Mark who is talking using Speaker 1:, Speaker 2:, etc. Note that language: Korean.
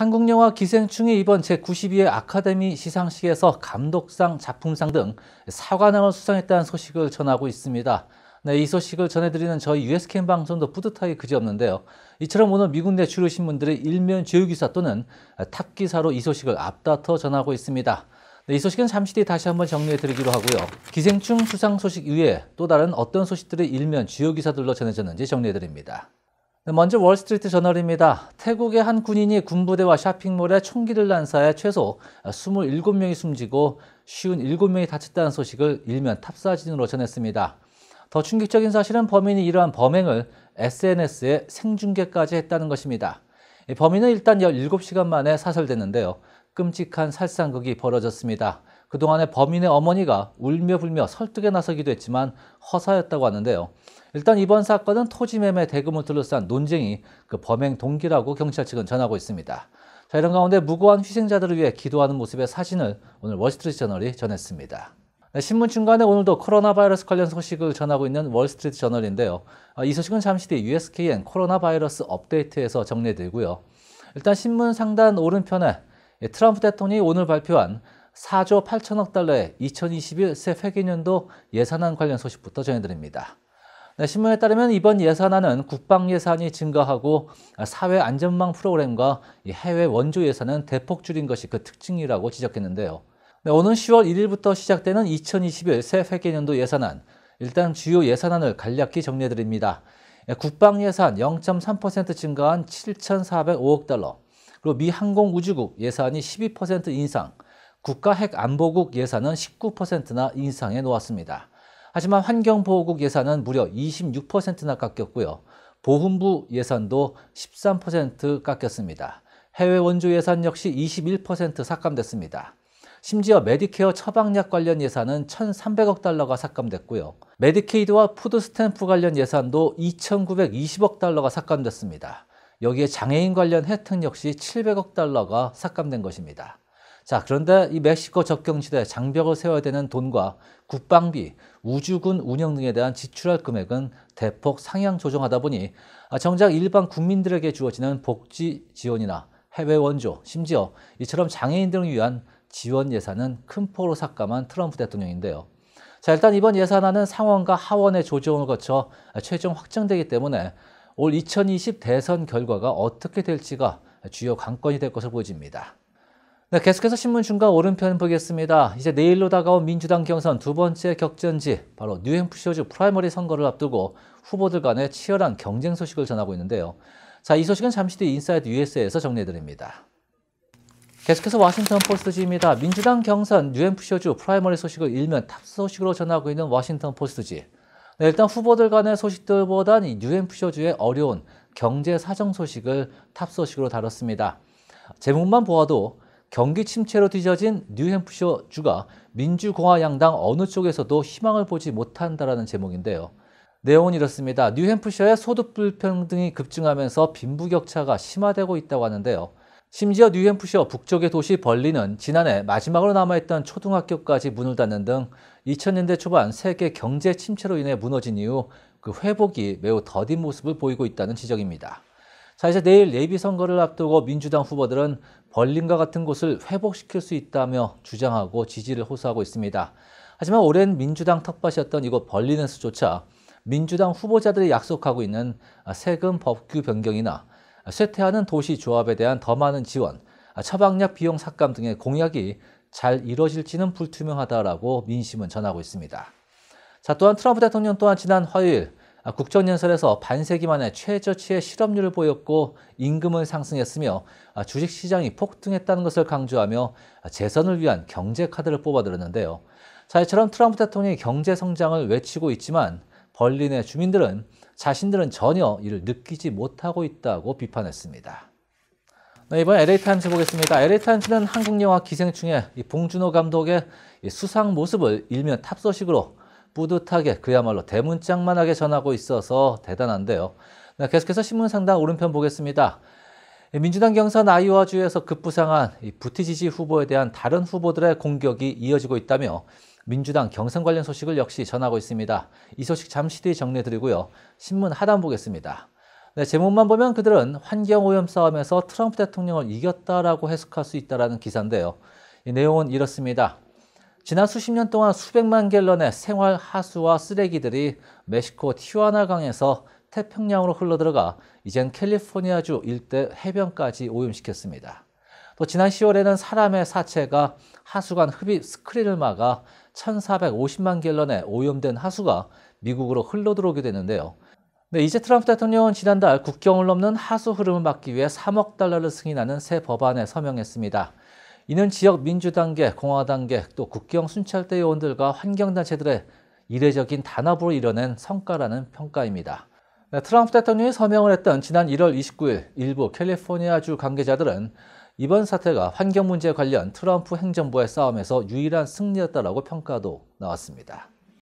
Speaker 1: 한국 영화 기생충이 이번 제92회 아카데미 시상식에서 감독상, 작품상 등 사관왕을 수상했다는 소식을 전하고 있습니다. 네, 이 소식을 전해드리는 저희 US캠 방송도 뿌듯하게 그지없는데요. 이처럼 오늘 미국 내출신분들의 일면 주요기사 또는 탑기사로 이 소식을 앞다퉈 전하고 있습니다. 네, 이 소식은 잠시 뒤 다시 한번 정리해드리기로 하고요. 기생충 수상 소식 이외에 또 다른 어떤 소식들의 일면 주요 기사들로 전해졌는지 정리해드립니다. 먼저 월스트리트 저널입니다. 태국의 한 군인이 군부대와 쇼핑몰에 총기를 난사해 최소 27명이 숨지고 57명이 다쳤다는 소식을 일면 탑사진으로 전했습니다. 더 충격적인 사실은 범인이 이러한 범행을 SNS에 생중계까지 했다는 것입니다. 범인은 일단 17시간 만에 사살됐는데요. 끔찍한 살상극이 벌어졌습니다. 그동안에 범인의 어머니가 울며 불며 설득에 나서기도 했지만 허사였다고 하는데요. 일단 이번 사건은 토지 매매 대금을 둘러싼 논쟁이 그 범행 동기라고 경찰 측은 전하고 있습니다. 자, 이런 가운데 무고한 희생자들을 위해 기도하는 모습의 사진을 오늘 월스트리트 저널이 전했습니다. 네, 신문 중간에 오늘도 코로나 바이러스 관련 소식을 전하고 있는 월스트리트 저널인데요. 아, 이 소식은 잠시 뒤 USKN 코로나 바이러스 업데이트에서 정리되고요. 일단 신문 상단 오른편에 예, 트럼프 대통령이 오늘 발표한 4조 8천억 달러의 2021 새회계년도 예산안 관련 소식부터 전해드립니다. 네, 신문에 따르면 이번 예산안은 국방 예산이 증가하고 사회 안전망 프로그램과 해외 원조 예산은 대폭 줄인 것이 그 특징이라고 지적했는데요. 네, 오는 10월 1일부터 시작되는 2021 새회계년도 예산안 일단 주요 예산안을 간략히 정리해드립니다. 네, 국방 예산 0.3% 증가한 7,405억 달러 그리고 미 항공우주국 예산이 12% 인상 국가 핵 안보국 예산은 19%나 인상해 놓았습니다. 하지만 환경보호국 예산은 무려 26%나 깎였고요. 보훈부 예산도 13% 깎였습니다. 해외 원조 예산 역시 21% 삭감됐습니다. 심지어 메디케어 처방약 관련 예산은 1,300억 달러가 삭감됐고요. 메디케이드와 푸드스탬프 관련 예산도 2,920억 달러가 삭감됐습니다. 여기에 장애인 관련 혜택 역시 700억 달러가 삭감된 것입니다. 자, 그런데 이 멕시코 접경 지대 장벽을 세워야 되는 돈과 국방비, 우주군 운영 등에 대한 지출할 금액은 대폭 상향 조정하다 보니 아, 정작 일반 국민들에게 주어지는 복지 지원이나 해외 원조, 심지어 이처럼 장애인 등을 위한 지원 예산은 큰포로 삭감한 트럼프 대통령인데요. 자, 일단 이번 예산안은 상원과 하원의 조정을 거쳐 최종 확정되기 때문에 올 2020 대선 결과가 어떻게 될지가 주요 관건이 될 것으로 보여집니다. 네, 계속해서 신문중과 오른편 보겠습니다. 이제 내일로 다가온 민주당 경선 두 번째 격전지 바로 뉴햄프셔주 프라이머리 선거를 앞두고 후보들 간의 치열한 경쟁 소식을 전하고 있는데요. 자, 이 소식은 잠시 뒤 인사이드 US에서 정리해드립니다. 계속해서 워싱턴 포스트지입니다. 민주당 경선 뉴햄프셔주 프라이머리 소식을 일면 탑 소식으로 전하고 있는 워싱턴 포스트지. 네, 일단 후보들 간의 소식들보단 이 뉴햄프셔주의 어려운 경제 사정 소식을 탑 소식으로 다뤘습니다. 제목만 보아도 경기 침체로 뒤져진 뉴햄프셔주가 민주공화 양당 어느 쪽에서도 희망을 보지 못한다라는 제목인데요. 내용은 이렇습니다. 뉴햄프셔의 소득 불평등이 급증하면서 빈부격차가 심화되고 있다고 하는데요. 심지어 뉴햄프셔 북쪽의 도시 벌리는 지난해 마지막으로 남아있던 초등학교까지 문을 닫는 등 2000년대 초반 세계 경제 침체로 인해 무너진 이후 그 회복이 매우 더딘 모습을 보이고 있다는 지적입니다. 자, 이제 내일 예비 선거를 앞두고 민주당 후보들은 벌린과 같은 곳을 회복시킬 수 있다며 주장하고 지지를 호소하고 있습니다. 하지만 오랜 민주당 텃밭이었던 이곳 벌린에서조차 민주당 후보자들이 약속하고 있는 세금 법규 변경이나 쇠퇴하는 도시 조합에 대한 더 많은 지원, 처방약 비용 삭감 등의 공약이 잘 이뤄질지는 불투명하다라고 민심은 전하고 있습니다. 자, 또한 트럼프 대통령 또한 지난 화요일 아, 국정연설에서 반세기 만에 최저치의 실업률을 보였고 임금은 상승했으며 아, 주식시장이 폭등했다는 것을 강조하며 아, 재선을 위한 경제 카드를 뽑아들었는데요. 자, 이처럼 트럼프 대통령이 경제 성장을 외치고 있지만 벌린의 주민들은 자신들은 전혀 이를 느끼지 못하고 있다고 비판했습니다. 네, 이번 LA타임스 보겠습니다. LA타임스는 한국 영화 기생충의 봉준호 감독의 수상 모습을 일면 탑소식으로 뿌듯하게 그야말로 대문짝만하게 전하고 있어서 대단한데요. 네, 계속해서 신문 상단 오른편 보겠습니다. 민주당 경선 아이오와주에서 급부상한 부티지지 후보에 대한 다른 후보들의 공격이 이어지고 있다며 민주당 경선 관련 소식을 역시 전하고 있습니다. 이 소식 잠시 뒤 정리해드리고요. 신문 하단 보겠습니다. 네, 제목만 보면 그들은 환경오염 싸움에서 트럼프 대통령을 이겼다라고 해석할 수 있다는 기사인데요. 내용은 이렇습니다. 지난 수십 년 동안 수백만 갤런의 생활 하수와 쓰레기들이 멕시코 티와나강에서 태평양으로 흘러들어가 이젠 캘리포니아주 일대 해변까지 오염시켰습니다. 또 지난 10월에는 사람의 사체가 하수관 흡입 스크린을 막아 1450만 갤런의 오염된 하수가 미국으로 흘러들어오게 되는데요. 네, 이제 트럼프 대통령은 지난달 국경을 넘는 하수 흐름을 막기 위해 3억 달러를 승인하는 새 법안에 서명했습니다. 이는 지역 민주단계공화단계또 국경 순찰대 의원들과 환경단체들의 이례적인 단합으로 이뤄낸 성과라는 평가입니다. 네, 트럼프 대통령이 서명을 했던 지난 1월 29일 일부 캘리포니아주 관계자들은 이번 사태가 환경 문제 관련 트럼프 행정부의 싸움에서 유일한 승리였다라고 평가도 나왔습니다.